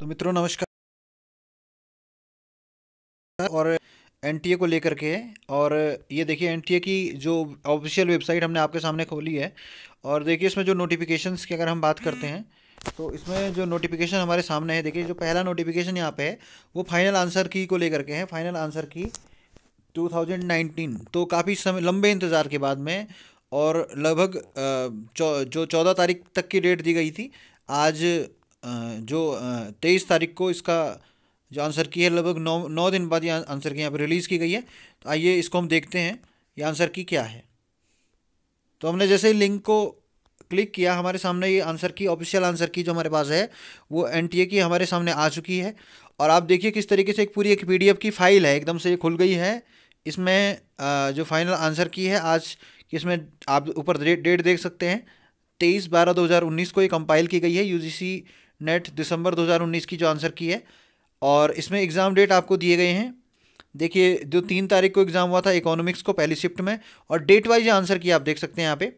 तो मित्रों नमस्कार और एन को लेकर के है और ये देखिए एन की जो ऑफिशियल वेबसाइट हमने आपके सामने खोली है और देखिए इसमें जो नोटिफिकेशंस की अगर हम बात करते हैं तो इसमें जो नोटिफिकेशन हमारे सामने है देखिए जो पहला नोटिफिकेशन यहाँ पे है वो फाइनल आंसर की को लेकर के है फाइनल आंसर की 2019 तो काफ़ी समय लंबे इंतज़ार के बाद में और लगभग जो चौदह तारीख तक की डेट दी गई थी आज जो तेईस तारीख को इसका जो आंसर की है लगभग नौ नौ दिन बाद ये आंसर की यहाँ पर रिलीज़ की गई है तो आइए इसको हम देखते हैं ये आंसर की क्या है तो हमने जैसे ही लिंक को क्लिक किया हमारे सामने ये आंसर की ऑफिशियल आंसर की जो हमारे पास है वो एन की हमारे सामने आ चुकी है और आप देखिए किस तरीके से एक पूरी एक पी की फ़ाइल है एकदम से ये खुल गई है इसमें जो फाइनल आंसर की है आज इसमें आप ऊपर डेट देख सकते हैं तेईस बारह दो हज़ार उन्नीस को ये कंपाइल की गई है यू नेट दिसंबर 2019 की जो आंसर की है और इसमें एग्ज़ाम डेट आपको दिए गए हैं देखिए जो तीन तारीख को एग्ज़ाम हुआ था इकोनॉमिक्स को पहली शिफ्ट में और डेट वाइज आंसर किया आप देख सकते हैं यहाँ पे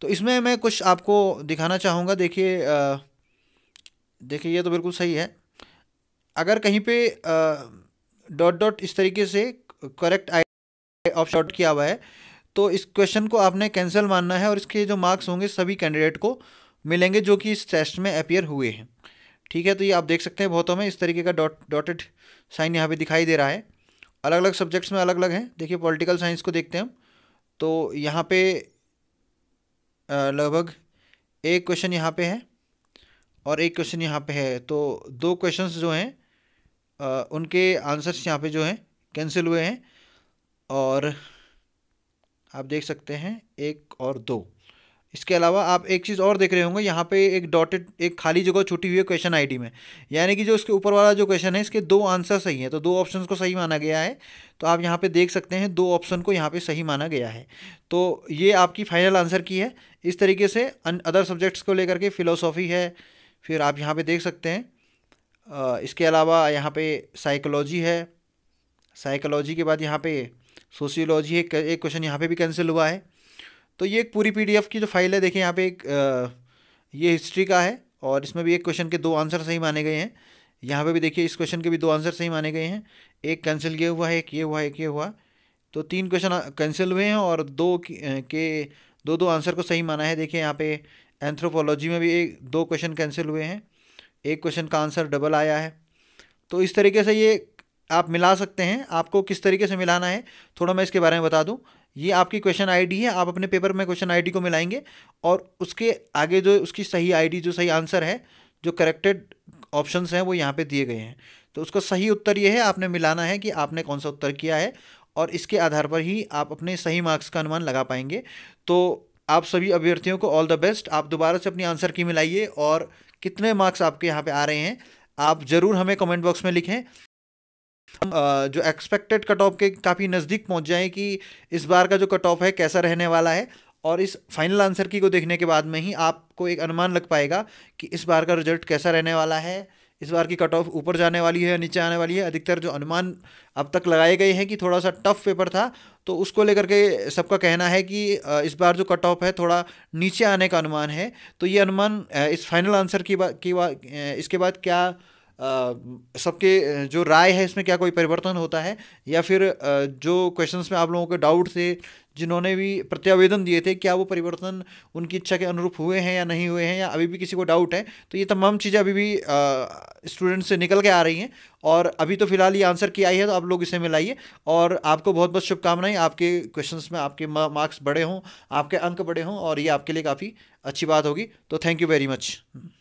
तो इसमें मैं कुछ आपको दिखाना चाहूँगा देखिए देखिए ये तो बिल्कुल सही है अगर कहीं पे डॉट डॉट इस तरीके से करेक्ट आई शॉट किया हुआ है तो इस क्वेश्चन को आपने कैंसिल मानना है और इसके जो मार्क्स होंगे सभी कैंडिडेट को मिलेंगे जो कि इस टेस्ट में अपियर हुए हैं ठीक है तो ये आप देख सकते हैं बहुतों में इस तरीके का डॉट डॉटेड साइन यहाँ पे दिखाई दे रहा है अलग अलग सब्जेक्ट्स में अलग अलग हैं देखिए पॉलिटिकल साइंस को देखते हैं हम तो यहाँ पे लगभग एक क्वेश्चन यहाँ पे है और एक क्वेश्चन यहाँ पे है तो दो क्वेश्चंस जो हैं उनके आंसर्स यहाँ पे जो हैं कैंसिल हुए हैं और आप देख सकते हैं एक और दो इसके अलावा आप एक चीज़ और देख रहे होंगे यहाँ पे एक डॉटेड एक खाली जगह छुटी हुई है क्वेश्चन आईडी में यानी कि जो इसके ऊपर वाला जो क्वेश्चन है इसके दो आंसर सही हैं तो दो ऑप्शन को सही माना गया है तो आप यहाँ पे देख सकते हैं दो ऑप्शन को यहाँ पे सही माना गया है तो ये आपकी फाइनल आंसर की है इस तरीके से अदर सब्जेक्ट्स को लेकर के फिलोसॉफी है फिर आप यहाँ पर देख सकते हैं इसके अलावा यहाँ पर साइकोलॉजी है साइकोलॉजी के बाद यहाँ पर सोशियोलॉजी एक क्वेश्चन यहाँ पर भी कैंसिल हुआ है तो ये एक पूरी पीडीएफ की जो फाइल है देखिए यहाँ पे एक आ, ये हिस्ट्री का है और इसमें भी एक क्वेश्चन के दो आंसर सही माने गए हैं यहाँ पे भी देखिए इस क्वेश्चन के भी दो आंसर सही माने गए हैं एक कैंसिल ये हुआ है एक ये हुआ है एक ये हुआ तो तीन क्वेश्चन कैंसिल हुए हैं और दो के दो दो आंसर को सही माना है देखिए यहाँ पे एंथ्रोपोलॉजी में भी एक दो क्वेश्चन कैंसिल हुए हैं एक क्वेश्चन का आंसर डबल आया है तो इस तरीके से ये आप मिला सकते हैं आपको किस तरीके से मिलाना है थोड़ा मैं इसके बारे में बता दूँ ये आपकी क्वेश्चन आईडी है आप अपने पेपर में क्वेश्चन आईडी को मिलाएंगे और उसके आगे जो उसकी सही आईडी जो सही आंसर है जो करेक्टेड ऑप्शंस हैं वो यहाँ पे दिए गए हैं तो उसका सही उत्तर ये है आपने मिलाना है कि आपने कौन सा उत्तर किया है और इसके आधार पर ही आप अपने सही मार्क्स का अनुमान लगा पाएंगे तो आप सभी अभ्यर्थियों को ऑल द बेस्ट आप दोबारा से अपनी आंसर की मिलाइए और कितने मार्क्स आपके यहाँ पे आ रहे हैं आप ज़रूर हमें कमेंट बॉक्स में लिखें जो एक्सपेक्टेड कट ऑफ के काफ़ी नज़दीक पहुंच जाएं कि इस बार का जो कट ऑफ है कैसा रहने वाला है और इस फाइनल आंसर की को देखने के बाद में ही आपको एक अनुमान लग पाएगा कि इस बार का रिजल्ट कैसा रहने वाला है इस बार की कट ऑफ ऊपर जाने वाली है नीचे आने वाली है अधिकतर जो अनुमान अब तक लगाए गए हैं कि थोड़ा सा टफ पेपर था तो उसको लेकर के सबका कहना है कि इस बार जो कट ऑफ है थोड़ा नीचे आने का अनुमान है तो ये अनुमान इस फाइनल आंसर की बात की बा, इसके बाद क्या सबके जो राय है इसमें क्या कोई परिवर्तन होता है या फिर जो क्वेश्चंस में आप लोगों के डाउट थे जिन्होंने भी प्रत्यावेदन दिए थे क्या वो परिवर्तन उनकी इच्छा के अनुरूप हुए हैं या नहीं हुए हैं या अभी भी किसी को डाउट है तो ये तमाम चीज़ें अभी भी स्टूडेंट से निकल के आ रही हैं और अभी तो फिलहाल ये आंसर की आई है तो आप लोग इसे मिलाइए और आपको बहुत बहुत शुभकामनाएं आपके क्वेश्चन में आपके मार्क्स बड़े हों आपके अंक बड़े हों और ये आपके लिए काफ़ी अच्छी बात होगी तो थैंक यू वेरी मच